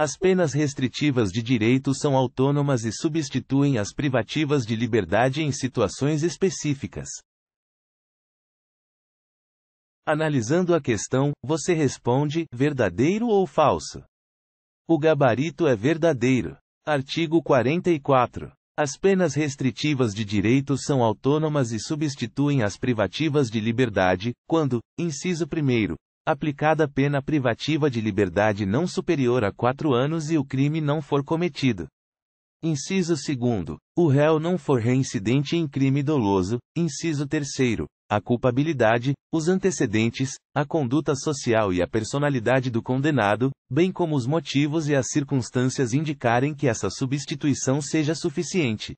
As penas restritivas de direito são autônomas e substituem as privativas de liberdade em situações específicas. Analisando a questão, você responde: verdadeiro ou falso? O gabarito é verdadeiro. Artigo 44. As penas restritivas de direito são autônomas e substituem as privativas de liberdade, quando, inciso 1, aplicada pena privativa de liberdade não superior a quatro anos e o crime não for cometido. Inciso 2. O réu não for reincidente em crime doloso. Inciso 3. A culpabilidade, os antecedentes, a conduta social e a personalidade do condenado, bem como os motivos e as circunstâncias indicarem que essa substituição seja suficiente.